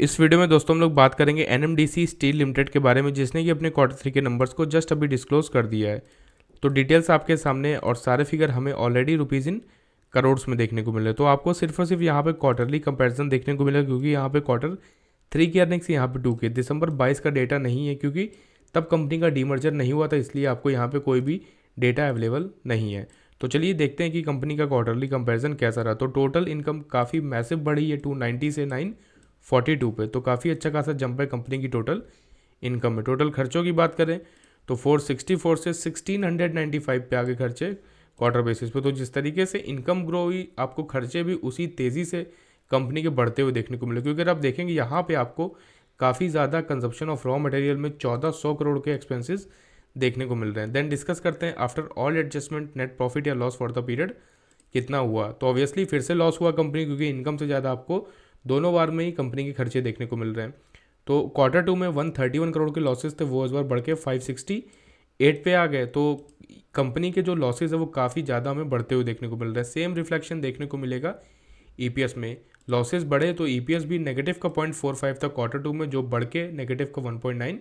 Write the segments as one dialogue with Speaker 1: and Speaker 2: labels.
Speaker 1: इस वीडियो में दोस्तों हम लोग बात करेंगे एन स्टील लिमिटेड के बारे में जिसने कि अपने क्वार्टर थ्री के नंबर्स को जस्ट अभी डिस्क्लोज कर दिया है तो डिटेल्स आपके सामने और सारे फिगर हमें ऑलरेडी रुपीज़ इन करोड़ में देखने को मिल तो आपको सिर्फ और सिर्फ यहाँ पे क्वार्टरली कंपैरिजन देखने को मिला क्योंकि यहाँ पे क्वार्टर थ्री की अर्निंग्स यहाँ पे टू के दिसंबर बाईस का डेटा नहीं है क्योंकि तब कंपनी का डीमर्जर नहीं हुआ था इसलिए आपको यहाँ पे कोई भी डेटा अवेलेबल नहीं है तो चलिए देखते हैं कि कंपनी का क्वार्टरली कंपेरिजन कैसा रहा तो टोटल इनकम काफ़ी मैसिव बढ़ी है टू से नाइन फोर्टी टू पे तो काफ़ी अच्छा खासा जंप है कंपनी की टोटल इनकम में टोटल खर्चों की बात करें तो फोर सिक्सटी फोर से सिक्सटीन हंड्रेड नाइन्टी फाइव पे आगे खर्चे क्वार्टर बेसिस पे तो जिस तरीके से इनकम ग्रो हुई आपको खर्चे भी उसी तेज़ी से कंपनी के बढ़ते हुए देखने को मिले क्योंकि अगर आप देखेंगे यहाँ पे आपको काफ़ी ज़्यादा कंजप्शन ऑफ रॉ मटेरियल में चौदह सौ करोड़ के एक्सपेंसिस देखने को मिल रहे हैं देन डिस्कस करते हैं after all adjustment net profit या लॉस फॉर द पीरियड कितना हुआ तो ऑब्वियसली फिर से लॉस हुआ कंपनी क्योंकि इनकम से ज़्यादा आपको दोनों बार में ही कंपनी के खर्चे देखने को मिल रहे हैं तो क्वार्टर टू में वन थर्टी वन करोड़ के लॉसेज थे वो इस बार बढ़ के फाइव सिक्सटी एट पे आ गए तो कंपनी के जो लॉसेज है वो काफ़ी ज़्यादा हमें बढ़ते हुए देखने को मिल रहा है सेम रिफ्लेक्शन देखने को मिलेगा ई e में लॉसेज बढ़े तो ई e भी नेगेटिव का पॉइंट फोर फाइव था क्वार्टर टू में जो बढ़ के नेगेटिव का वन पॉइंट नाइन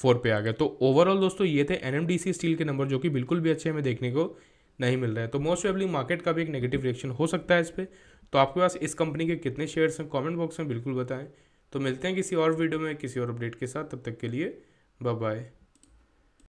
Speaker 1: फोर पे आ गया तो ओवरऑल दोस्तों ये थे एन स्टील के नंबर जो कि बिल्कुल भी अच्छे हमें देखने को नहीं मिल रहे हैं तो मोस्ट प्रोबेबली मार्केट का भी एक नेगेटिव रिएक्शन हो सकता है इस पर तो आपके पास इस कंपनी के कितने शेयर्स हैं कमेंट बॉक्स में बिल्कुल बताएं तो मिलते हैं किसी और वीडियो में किसी और अपडेट के साथ तब तक के लिए बाय बाय